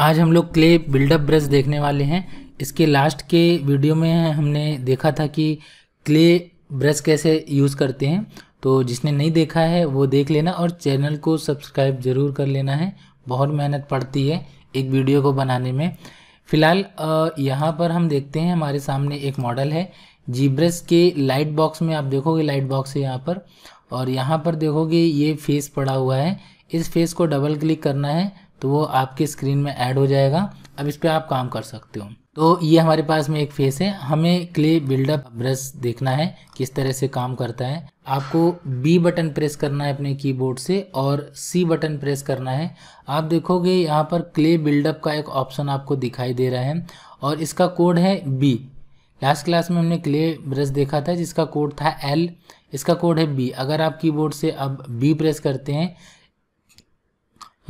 आज हम लोग क्ले बिल्डअप ब्रश देखने वाले हैं इसके लास्ट के वीडियो में हमने देखा था कि क्ले ब्रश कैसे यूज़ करते हैं तो जिसने नहीं देखा है वो देख लेना और चैनल को सब्सक्राइब ज़रूर कर लेना है बहुत मेहनत पड़ती है एक वीडियो को बनाने में फ़िलहाल यहाँ पर हम देखते हैं हमारे सामने एक मॉडल है जी ब्रश के लाइट बॉक्स में आप देखोगे लाइट बॉक्स है यहाँ पर और यहाँ पर देखोगे ये फेस पड़ा हुआ है इस फेस को डबल क्लिक करना है तो वो आपके स्क्रीन में ऐड हो जाएगा अब इस पर आप काम कर सकते हो तो ये हमारे पास में एक फेस है हमें क्ले बिल्डअप ब्रश देखना है किस तरह से काम करता है आपको बी बटन प्रेस करना है अपने कीबोर्ड से और सी बटन प्रेस करना है आप देखोगे यहाँ पर क्ले बिल्डअप का एक ऑप्शन आपको दिखाई दे रहा है और इसका कोड है बी लास्ट क्लास में हमने क्ले ब्रश देखा था जिसका कोड था एल इसका कोड है बी अगर आप कीबोर्ड से अब बी प्रेस करते हैं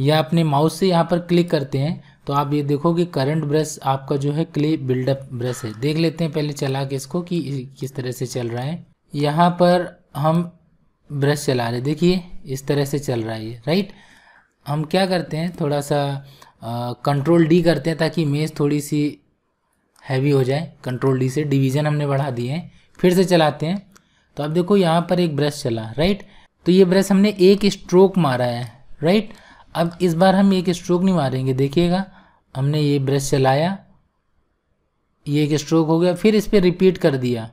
या अपने माउस से यहाँ पर क्लिक करते हैं तो आप ये देखो कि करंट ब्रश आपका जो है क्ले बिल्डअप ब्रश है देख लेते हैं पहले चला के इसको कि किस तरह से चल रहा है यहाँ पर हम ब्रश चला रहे देखिए इस तरह से चल रहा है ये राइट हम क्या करते हैं थोड़ा सा कंट्रोल डी करते हैं ताकि मेज़ थोड़ी सी हैवी हो जाए कंट्रोल डी से डिवीज़न हमने बढ़ा दिए हैं फिर से चलाते हैं तो अब देखो यहाँ पर एक ब्रश चला राइट तो ये ब्रश हमने एक स्ट्रोक मारा है राइट अब इस बार हम एक स्ट्रोक नहीं मारेंगे देखिएगा हमने ये ब्रश चलाया ये एक स्ट्रोक हो गया फिर इस पर रिपीट कर दिया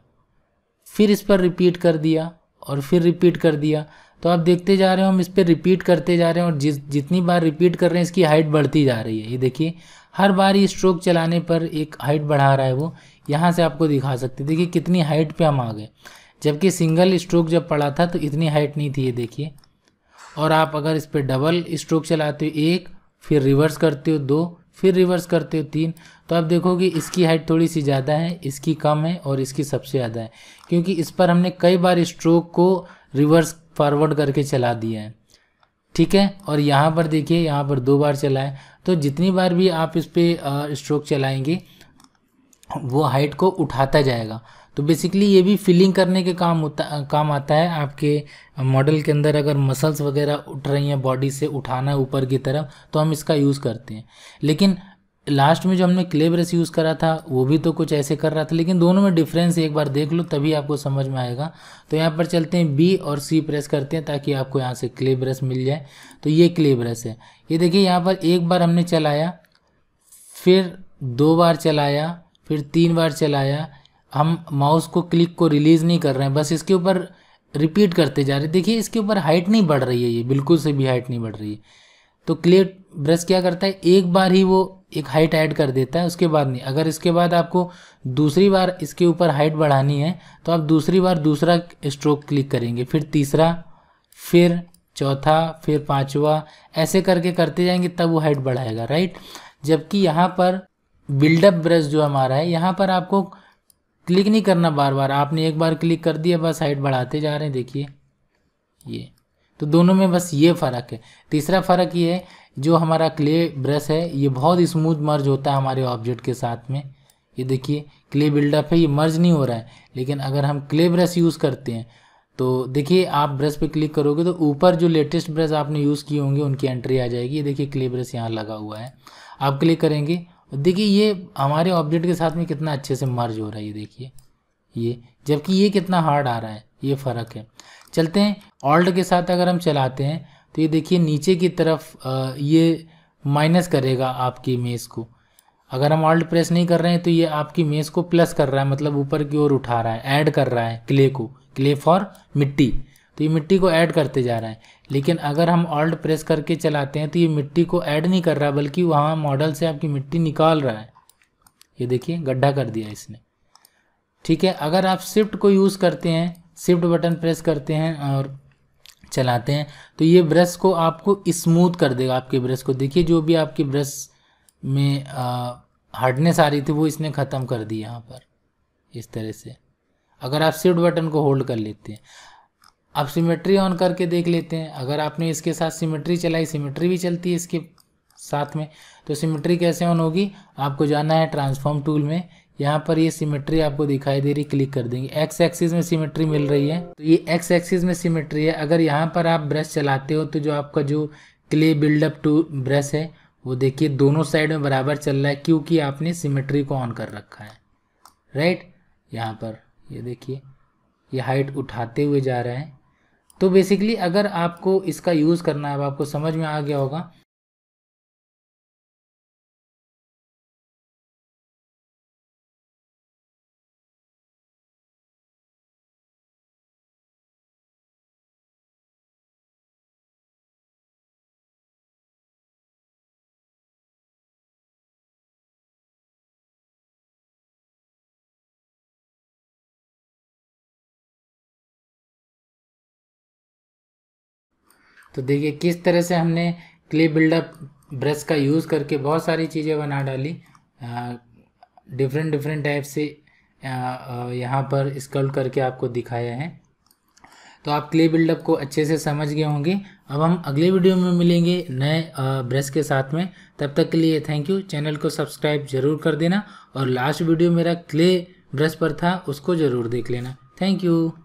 फिर इस पर रिपीट कर दिया और फिर रिपीट कर दिया तो आप देखते जा रहे हो हम इस पर रिपीट करते जा रहे हैं और जिस जितनी बार रिपीट कर रहे हैं इसकी हाइट बढ़ती जा रही है ये देखिए हर बार ये स्ट्रोक चलाने पर एक हाइट बढ़ा रहा है वो यहाँ से आपको दिखा सकते देखिए कितनी हाइट पर हम आ गए जबकि सिंगल स्ट्रोक जब पड़ा था तो इतनी हाइट नहीं थी ये देखिए और आप अगर इस पर डबल स्ट्रोक चलाते हो एक फिर रिवर्स करते हो दो फिर रिवर्स करते हो तीन तो आप देखोगे इसकी हाइट थोड़ी सी ज़्यादा है इसकी कम है और इसकी सबसे ज़्यादा है क्योंकि इस पर हमने कई बार स्ट्रोक को रिवर्स फॉरवर्ड करके चला दिया है ठीक है और यहाँ पर देखिए यहाँ पर दो बार चलाएं तो जितनी बार भी आप इस पर स्ट्रोक चलाएंगे वो हाइट को उठाता जाएगा तो बेसिकली ये भी फिलिंग करने के काम होता काम आता है आपके मॉडल के अंदर अगर मसल्स वगैरह उठ रही हैं बॉडी से उठाना है ऊपर की तरफ तो हम इसका यूज़ करते हैं लेकिन लास्ट में जो हमने क्ले ब्रश यूज़ करा था वो भी तो कुछ ऐसे कर रहा था लेकिन दोनों में डिफरेंस एक बार देख लो तभी आपको समझ में आएगा तो यहाँ पर चलते हैं बी और सी प्रेस करते हैं ताकि आपको यहाँ से क्ले ब्रश मिल जाए तो ये क्ले ब्रश है ये देखिए यहाँ पर एक बार हमने चलाया फिर दो बार चलाया फिर तीन बार चलाया हम माउस को क्लिक को रिलीज़ नहीं कर रहे हैं बस इसके ऊपर रिपीट करते जा रहे हैं देखिए इसके ऊपर हाइट नहीं बढ़ रही है ये बिल्कुल से भी हाइट नहीं बढ़ रही है तो क्ले ब्रश क्या करता है एक बार ही वो एक हाइट ऐड कर देता है उसके बाद नहीं अगर इसके बाद आपको दूसरी बार इसके ऊपर हाइट बढ़ानी है तो आप दूसरी बार दूसरा स्ट्रोक क्लिक करेंगे फिर तीसरा फिर चौथा फिर पाँचवा ऐसे करके करते जाएंगे तब वो हाइट बढ़ाएगा राइट जबकि यहाँ पर बिल्डअप ब्रश जो हमारा है यहाँ पर आपको क्लिक नहीं करना बार बार आपने एक बार क्लिक कर दिया बस हाइट बढ़ाते जा रहे हैं देखिए ये तो दोनों में बस ये फ़र्क है तीसरा फ़र्क ये है जो हमारा क्ले ब्रश है ये बहुत स्मूथ मर्ज होता है हमारे ऑब्जेक्ट के साथ में ये देखिए क्ले बिल्डअप है ये मर्ज नहीं हो रहा है लेकिन अगर हम क्ले ब्रश यूज़ करते हैं तो देखिए आप ब्रश पे क्लिक करोगे तो ऊपर जो लेटेस्ट ब्रश आपने यूज़ किए होंगे उनकी एंट्री आ जाएगी ये देखिए क्ले ब्रश यहाँ लगा हुआ है आप क्लिक करेंगे देखिए ये हमारे ऑब्जेक्ट के साथ में कितना अच्छे से मर्ज हो रहा है ये देखिए ये जबकि ये कितना हार्ड आ रहा है ये फ़र्क है चलते हैं ऑल्ट के साथ अगर हम चलाते हैं तो ये देखिए नीचे की तरफ ये माइनस करेगा आपकी मेज़ को अगर हम ऑल्ट प्रेस नहीं कर रहे हैं तो ये आपकी मेज़ को प्लस कर रहा है मतलब ऊपर की ओर उठा रहा है ऐड कर रहा है क्ले को क्ले फॉर मिट्टी तो ये मिट्टी को ऐड करते जा रहा है लेकिन अगर हम ऑल्ट प्रेस करके चलाते हैं तो ये मिट्टी को ऐड नहीं कर रहा बल्कि वहाँ मॉडल से आपकी मिट्टी निकाल रहा है ये देखिए गड्ढा कर दिया इसने ठीक है अगर आप शिफ्ट को यूज़ करते हैं शिफ्ट बटन प्रेस करते हैं और चलाते हैं तो ये ब्रश को आपको स्मूथ कर देगा आपके ब्रश को देखिए जो भी आपके ब्रश में हार्डनेस आ रही थी वो इसने ख़त्म कर दी यहाँ पर इस तरह से अगर आप शिफ्ट बटन को होल्ड कर लेते हैं अब सिमेट्री ऑन करके देख लेते हैं अगर आपने इसके साथ सिमेट्री चलाई सिमेट्री भी चलती है इसके साथ में तो सिमेट्री कैसे ऑन होगी आपको जाना है ट्रांसफॉर्म टूल में यहाँ पर ये सिमेट्री आपको दिखाई दे रही क्लिक कर देंगे एक्स एक्सिस में सिमेट्री मिल रही है तो ये एक्स एक्सिस में सिमेट्री है अगर यहाँ पर आप ब्रश चलाते हो तो जो आपका जो क्ले बिल्डअप टू ब्रश है वो देखिए दोनों साइड में बराबर चल रहा है क्योंकि आपने सिमेट्री को ऑन कर रखा है राइट यहाँ पर ये देखिए ये हाइट उठाते हुए जा रहा है तो बेसिकली अगर आपको इसका यूज़ करना है अब आपको समझ में आ गया होगा तो देखिए किस तरह से हमने क्ले बिल्डअप ब्रश का यूज़ करके बहुत सारी चीज़ें बना डाली डिफरेंट डिफरेंट टाइप से यहाँ पर स्कल्ट करके आपको दिखाया है तो आप क्ले बिल्डअप को अच्छे से समझ गए होंगे अब हम अगले वीडियो में मिलेंगे नए ब्रश के साथ में तब तक के लिए थैंक यू चैनल को सब्सक्राइब जरूर कर देना और लास्ट वीडियो मेरा क्ले ब्रश पर था उसको ज़रूर देख लेना थैंक यू